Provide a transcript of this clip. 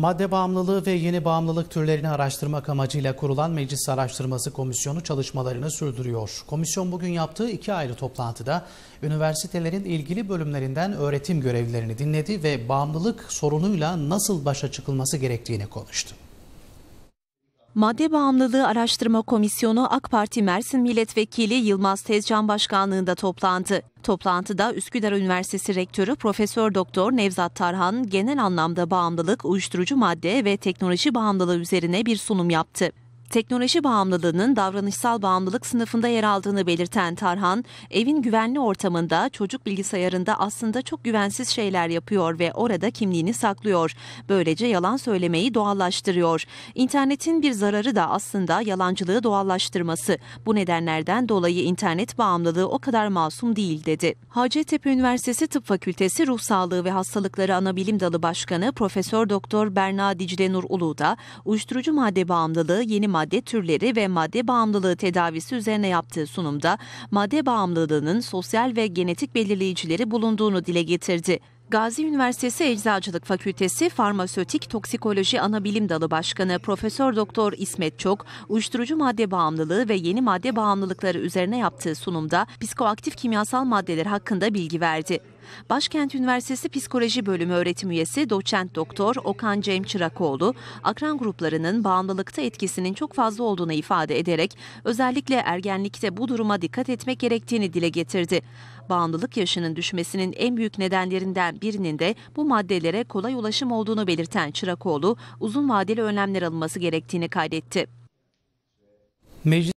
Madde bağımlılığı ve yeni bağımlılık türlerini araştırmak amacıyla kurulan Meclis Araştırması Komisyonu çalışmalarını sürdürüyor. Komisyon bugün yaptığı iki ayrı toplantıda üniversitelerin ilgili bölümlerinden öğretim görevlilerini dinledi ve bağımlılık sorunuyla nasıl başa çıkılması gerektiğini konuştu. Madde Bağımlılığı Araştırma Komisyonu AK Parti Mersin Milletvekili Yılmaz Tezcan Başkanlığında toplantı. Toplantıda Üsküdar Üniversitesi Rektörü Profesör Doktor Nevzat Tarhan genel anlamda bağımlılık, uyuşturucu madde ve teknoloji bağımlılığı üzerine bir sunum yaptı teknoloji bağımlılığının davranışsal bağımlılık sınıfında yer aldığını belirten Tarhan, evin güvenli ortamında çocuk bilgisayarında aslında çok güvensiz şeyler yapıyor ve orada kimliğini saklıyor. Böylece yalan söylemeyi doğallaştırıyor. İnternetin bir zararı da aslında yalancılığı doğallaştırması. Bu nedenlerden dolayı internet bağımlılığı o kadar masum değil dedi. Hacettepe Üniversitesi Tıp Fakültesi Ruh Sağlığı ve Hastalıkları Anabilim Dalı Başkanı Profesör Doktor Berna Dicle Nur Ulu da uyuşturucu madde bağımlılığı yeni madde madde türleri ve madde bağımlılığı tedavisi üzerine yaptığı sunumda madde bağımlılığının sosyal ve genetik belirleyicileri bulunduğunu dile getirdi. Gazi Üniversitesi Eczacılık Fakültesi Farmasötik Toksikoloji Anabilim Dalı Başkanı Profesör Doktor İsmet Çok, uyuşturucu madde bağımlılığı ve yeni madde bağımlılıkları üzerine yaptığı sunumda psikoaktif kimyasal maddeler hakkında bilgi verdi. Başkent Üniversitesi Psikoloji Bölümü öğretim üyesi doçent doktor Okan Cem Çırakoğlu, akran gruplarının bağımlılıkta etkisinin çok fazla olduğunu ifade ederek özellikle ergenlikte bu duruma dikkat etmek gerektiğini dile getirdi. Bağımlılık yaşının düşmesinin en büyük nedenlerinden birinin de bu maddelere kolay ulaşım olduğunu belirten Çırakoğlu, uzun vadeli önlemler alınması gerektiğini kaydetti. Meclis